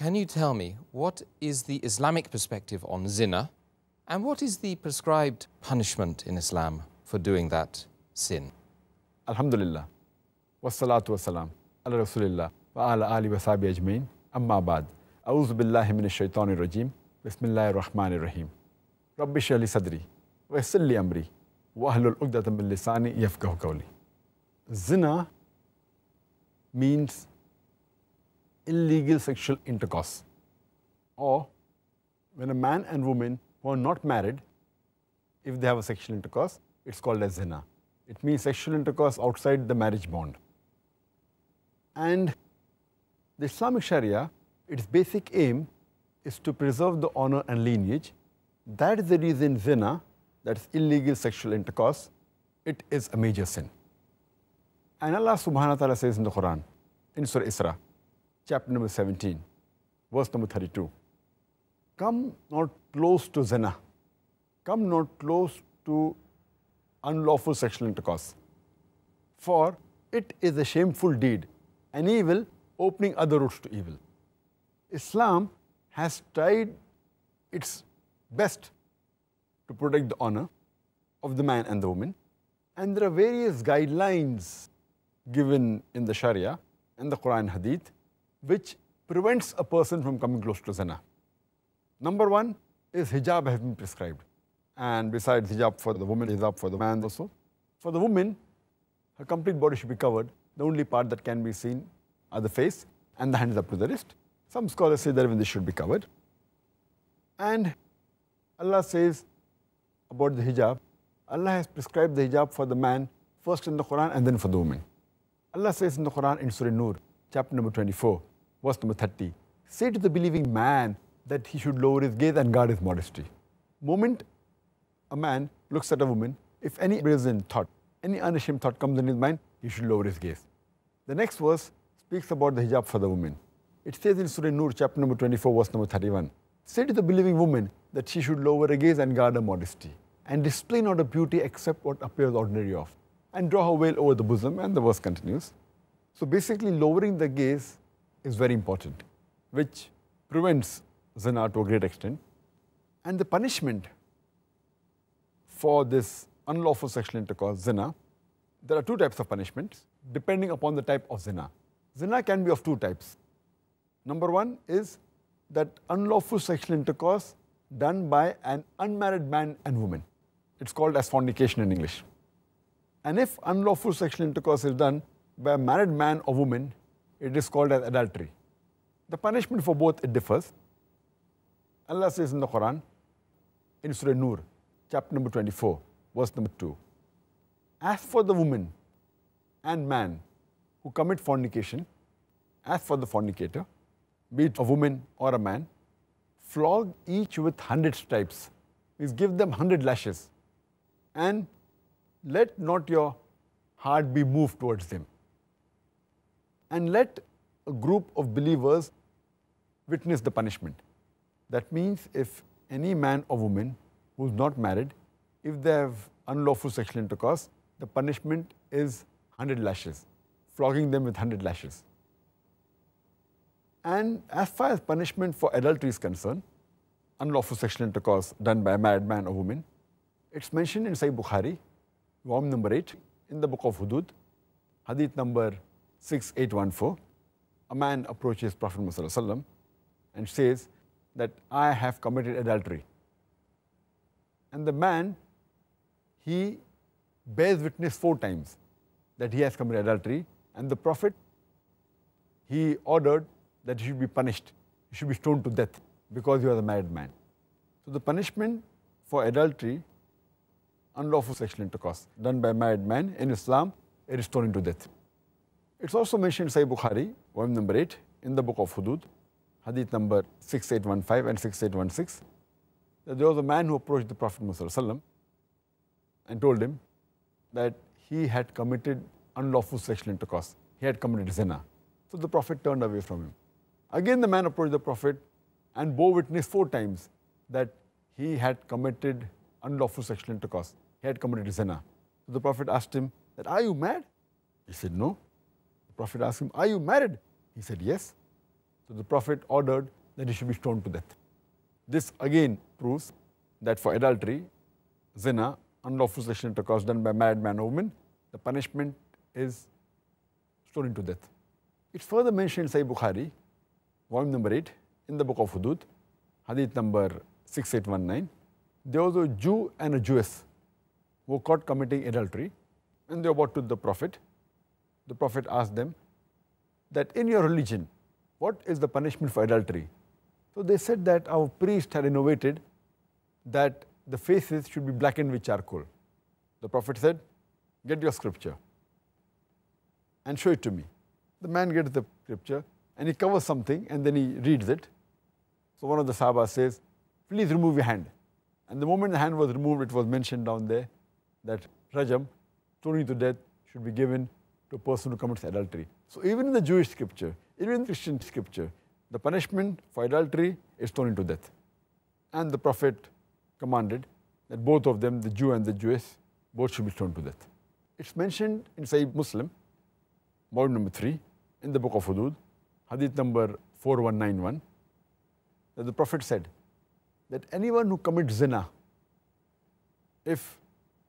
Can you tell me what is the Islamic perspective on zina and what is the prescribed punishment in Islam for doing that sin? Alhamdulillah. Wassalatu wassalam. Ala Rasulillah. Wa ala ali wa sahbihi ajmain. Amma ba'd. A'udhu billahi minash shaitani rajim. Bismillahir rahmanir rahim. Rabbi shali sadri. Wa yassir amri. Wa ahlul uqdatan bil lisani yafqahu qawli. Zina means illegal sexual intercourse. Or when a man and woman who are not married, if they have a sexual intercourse, it's called as zina. It means sexual intercourse outside the marriage bond. And the Islamic Sharia, its basic aim is to preserve the honor and lineage. That is the reason zina, that is illegal sexual intercourse, it is a major sin. And Allah subhanahu wa ta'ala says in the Quran, in Surah Isra, chapter number 17, verse number 32. Come not close to zina. Come not close to unlawful sexual intercourse. For it is a shameful deed, an evil opening other routes to evil. Islam has tried its best to protect the honor of the man and the woman. And there are various guidelines given in the Sharia and the Quran Hadith which prevents a person from coming close to zina. Number one is hijab has been prescribed. And besides hijab for the woman, hijab for the man also. For the woman, her complete body should be covered. The only part that can be seen are the face and the hands up to the wrist. Some scholars say that even this should be covered. And Allah says about the hijab, Allah has prescribed the hijab for the man first in the Quran and then for the woman. Allah says in the Quran in Surah Nur, chapter number 24, Verse number 30. Say to the believing man that he should lower his gaze and guard his modesty. Moment a man looks at a woman, if any brazen thought, any unashamed thought comes in his mind, he should lower his gaze. The next verse speaks about the hijab for the woman. It says in Surah Nur, chapter number 24, verse number 31, Say to the believing woman that she should lower her gaze and guard her modesty, and display not her beauty except what appears ordinary of, and draw her veil over the bosom, and the verse continues. So basically, lowering the gaze is very important, which prevents zina to a great extent. And the punishment for this unlawful sexual intercourse, zina, there are two types of punishments depending upon the type of zina. Zina can be of two types. Number one is that unlawful sexual intercourse done by an unmarried man and woman. It's called as fornication in English. And if unlawful sexual intercourse is done by a married man or woman it is called as adultery. The punishment for both it differs. Allah says in the Quran, in Surah Nur, chapter number 24, verse number 2. As for the woman and man who commit fornication, as for the fornicator, be it a woman or a man, flog each with hundred stripes, means give them hundred lashes, and let not your heart be moved towards them and let a group of believers witness the punishment. That means if any man or woman who's not married, if they have unlawful sexual intercourse, the punishment is 100 lashes, flogging them with 100 lashes. And as far as punishment for adultery is concerned, unlawful sexual intercourse done by a married man or woman, it's mentioned in Sahih Bukhari, volume number 8, in the book of Hudud, hadith number 6814, a man approaches Prophet Muhammad and says that I have committed adultery. And the man, he bears witness four times that he has committed adultery and the Prophet, he ordered that he should be punished, he should be stoned to death because he was a married man. So the punishment for adultery, unlawful sexual intercourse done by married man in Islam, it is stoning to death. It's also mentioned Sahih Bukhari, volume number 8, in the book of Hudud, hadith number 6815 and 6816, that there was a man who approached the Prophet Muhammad and told him that he had committed unlawful sexual intercourse. He had committed zina. So the Prophet turned away from him. Again, the man approached the Prophet and bore witness four times that he had committed unlawful sexual intercourse. He had committed zina. So the Prophet asked him that, are you mad? He said, no. Prophet asked him, Are you married? He said, Yes. So the Prophet ordered that he should be stoned to death. This again proves that for adultery, zina, unlawful sexual intercourse done by married man or woman, the punishment is stoning to death. It's further mentioned in Sahih Bukhari, volume number 8, in the book of Hudud, hadith number 6819. There was a Jew and a Jewess who were caught committing adultery and they were brought to the Prophet the Prophet asked them that in your religion, what is the punishment for adultery? So they said that our priest had innovated that the faces should be blackened with charcoal. The Prophet said, Get your scripture and show it to me. The man gets the scripture and he covers something and then he reads it. So one of the Sahaba says, Please remove your hand. And the moment the hand was removed, it was mentioned down there that Rajam, stoning to death, should be given to a person who commits adultery. So even in the Jewish scripture, even in Christian scripture, the punishment for adultery is stoning to death. And the prophet commanded that both of them, the Jew and the Jewess, both should be stoned to death. It's mentioned in Sahih Muslim, volume number 3, in the book of Hudud, hadith number 4191, that the prophet said that anyone who commits zina, if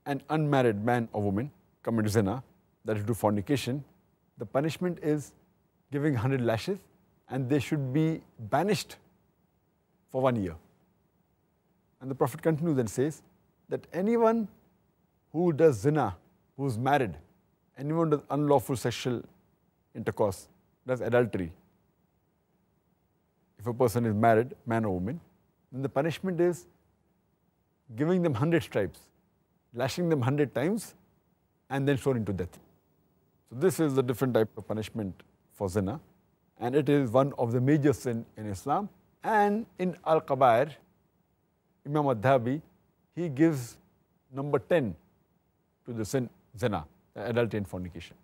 an unmarried man or woman commits zina, that is, to do fornication, the punishment is giving 100 lashes and they should be banished for one year. And the Prophet continues and says that anyone who does zina, who is married, anyone does unlawful sexual intercourse, does adultery. If a person is married, man or woman, then the punishment is giving them 100 stripes, lashing them 100 times, and then thrown into death. So this is a different type of punishment for zina and it is one of the major sin in Islam. And in al kabir Imam Dhabi, he gives number 10 to the sin zina, adultery and fornication.